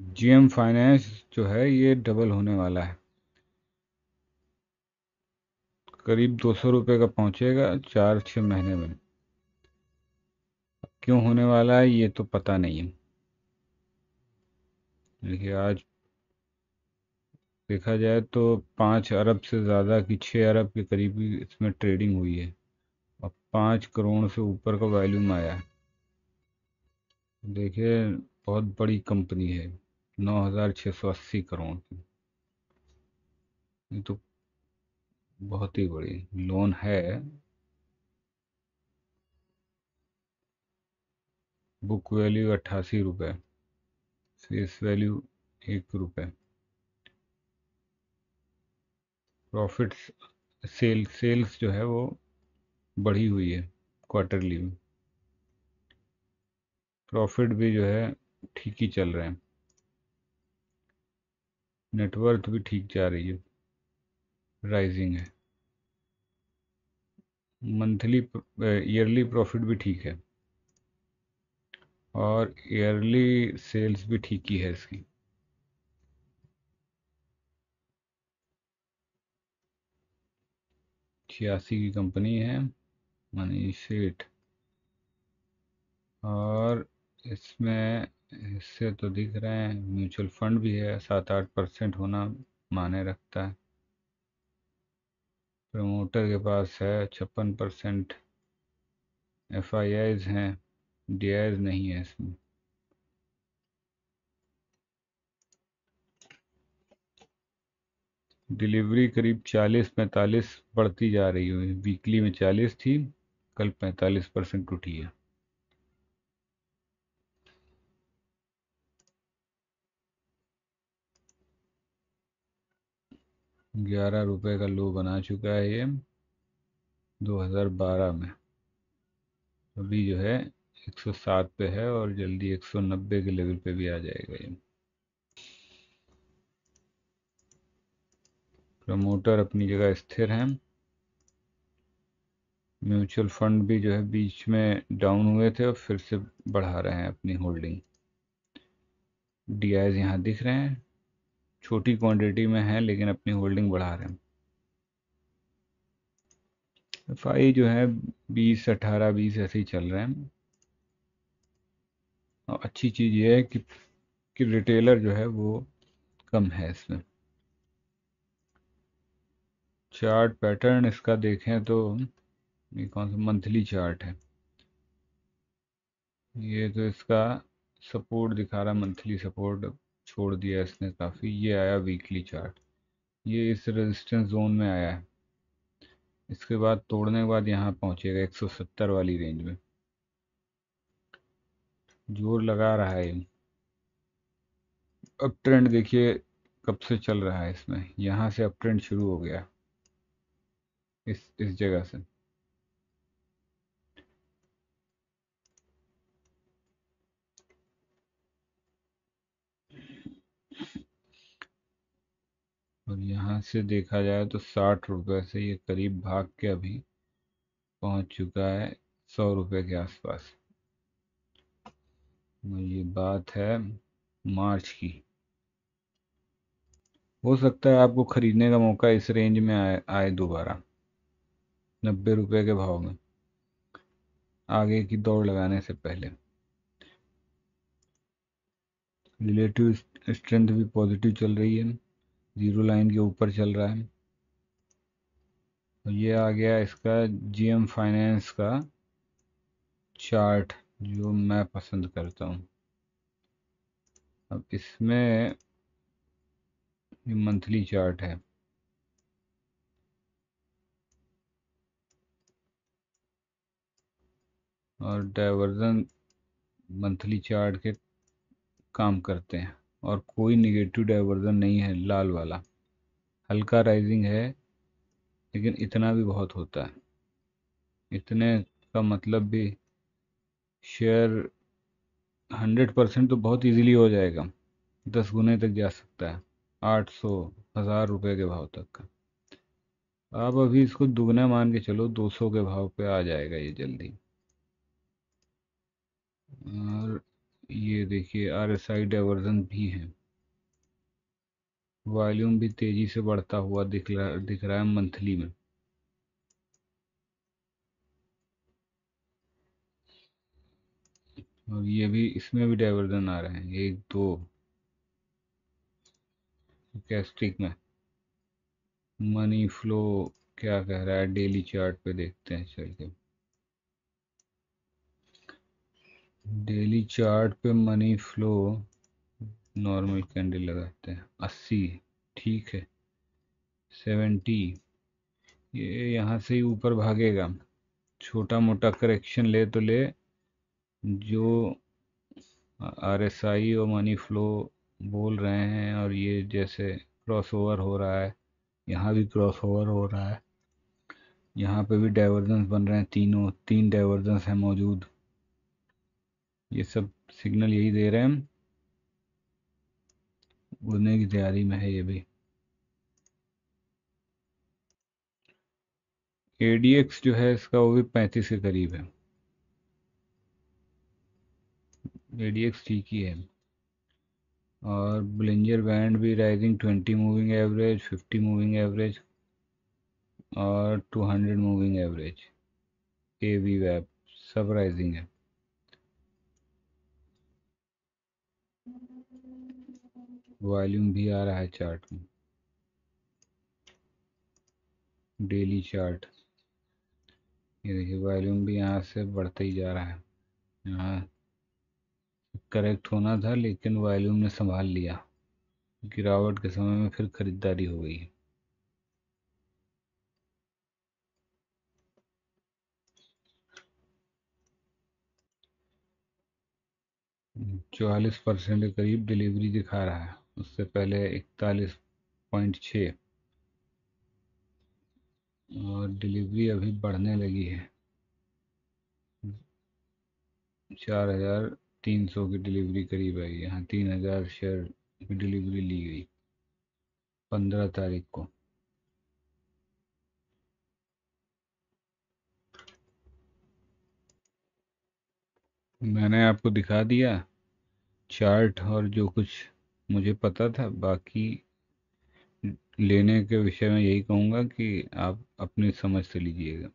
GM finance जो है ये डबल होने वाला है करीब दो सौ रुपये का पहुंचेगा चार छः महीने में क्यों होने वाला है ये तो पता नहीं है देखिए आज देखा जाए तो पाँच अरब से ज़्यादा की छः अरब के करीब इसमें ट्रेडिंग हुई है और पाँच करोड़ से ऊपर का वॉल्यूम आया है देखिए बहुत बड़ी कंपनी है नौ हज़ार छः सौ अस्सी करोड़ की ये तो बहुत ही बड़ी लोन है बुक वैल्यू अट्ठासी रुपये फेस वैल्यू एक रुपये प्रॉफिट्स सेल सेल्स जो है वो बढ़ी हुई है क्वार्टरली में प्रॉफिट भी जो है ठीक ही चल रहे हैं नेटवर्थ भी ठीक जा रही है राइजिंग है मंथली ईयरली प्रॉफिट भी ठीक है और ईयरली सेल्स भी ठीक ही है इसकी छियासी की कंपनी है मनी सेठ और इसमें हिस्से तो दिख रहे हैं म्यूचुअल फंड भी है सात आठ परसेंट होना माने रखता है प्रमोटर के पास है छप्पन परसेंट एफ आई आईज हैं डी आईज नहीं है इसमें डिलीवरी करीब 40-45 बढ़ती जा रही है वीकली में 40 थी कल 45 परसेंट टूटी है ग्यारह रुपये का लो बना चुका है ये 2012 में अभी जो है 107 पे है और जल्दी 190 के लेवल पे भी आ जाएगा ये प्रमोटर अपनी जगह स्थिर हैं म्यूचुअल फंड भी जो है बीच में डाउन हुए थे और फिर से बढ़ा रहे हैं अपनी होल्डिंग डी आईज यहाँ दिख रहे हैं छोटी क्वांटिटी में है लेकिन अपनी होल्डिंग बढ़ा रहे हैं एफ जो है बीस अट्ठारह बीस ऐसे ही चल रहे हैं और अच्छी चीज़ ये है कि कि रिटेलर जो है वो कम है इसमें चार्ट पैटर्न इसका देखें तो ये कौन सा मंथली चार्ट है ये तो इसका सपोर्ट दिखा रहा है मंथली सपोर्ट छोड़ दिया इसने काफ़ी ये आया वीकली चार्ट ये इस रेजिस्टेंस जोन में आया है इसके बाद तोड़ने के बाद यहाँ पहुँचेगा 170 वाली रेंज में जोर लगा रहा है अब ट्रेंड देखिए कब से चल रहा है इसमें यहाँ से अब ट्रेंड शुरू हो गया इस इस जगह से से देखा जाए तो साठ रुपये से ये करीब भाग के अभी पहुंच चुका है सौ रुपये के आसपास ये बात है मार्च की हो सकता है आपको ख़रीदने का मौका इस रेंज में आए आए दोबारा नब्बे रुपये के भाव में आगे की दौड़ लगाने से पहले रिलेटिव स्ट्रेंथ भी पॉजिटिव चल रही है जीरो लाइन के ऊपर चल रहा है तो ये आ गया इसका जीएम फाइनेंस का चार्ट जो मैं पसंद करता हूँ अब इसमें ये मंथली चार्ट है और डाइवर्जन मंथली चार्ट के काम करते हैं और कोई निगेटिव डाइवर्जन नहीं है लाल वाला हल्का राइजिंग है लेकिन इतना भी बहुत होता है इतने का मतलब भी शेयर हंड्रेड परसेंट तो बहुत इजीली हो जाएगा दस गुने तक जा सकता है आठ सौ हज़ार रुपये के भाव तक का आप अभी इसको दुगना मान के चलो दो सौ के भाव पे आ जाएगा ये जल्दी और ये देखिए आई डाइवर्जन भी है वॉल्यूम भी तेजी से बढ़ता हुआ दिख रहा दिख रहा है मंथली में और ये भी इसमें भी डाइवर्जन आ रहे हैं एक दो कैस्टिक में मनी फ्लो क्या कह रहा है डेली चार्ट पे देखते हैं चल के डेली चार्ट पे मनी फ्लो नॉर्मल कैंडल लगाते हैं अस्सी ठीक है सेवेंटी ये यहाँ से ही ऊपर भागेगा छोटा मोटा करेक्शन ले तो ले जो आर एस आई और मनी फ्लो बोल रहे हैं और ये जैसे क्रॉस ओवर हो रहा है यहाँ भी क्रॉस ओवर हो रहा है यहाँ पे भी डाइवर्जेंस बन रहे हैं तीनों तीन डाइवर्जेंस हैं मौजूद ये सब सिग्नल यही दे रहे हैं उड़ने की तैयारी में है ये भी एडीएक्स जो है इसका वो भी पैंतीस के करीब है एडीएक्स ठीक ही है और ब्लेंजर बैंड भी rising twenty moving average fifty moving average और two hundred moving average a वी वैप सब राइजिंग है वॉल्यूम भी आ रहा है चार्ट में डेली चार्ट ये देखिए वॉल्यूम भी यहाँ से बढ़ता ही जा रहा है यहाँ करेक्ट होना था लेकिन वॉल्यूम ने संभाल लिया गिरावट के समय में फिर खरीदारी हो गई है चौवालीस परसेंट के करीब डिलीवरी दिखा रहा है उससे पहले इकतालीस पॉइंट छः और डिलीवरी अभी बढ़ने लगी है चार हज़ार तीन सौ की डिलीवरी करीब आई है तीन हज़ार शेयर की डिलीवरी ली गई पंद्रह तारीख को मैंने आपको दिखा दिया चार्ट और जो कुछ मुझे पता था बाकी लेने के विषय में यही कहूँगा कि आप अपनी समझ से लीजिएगा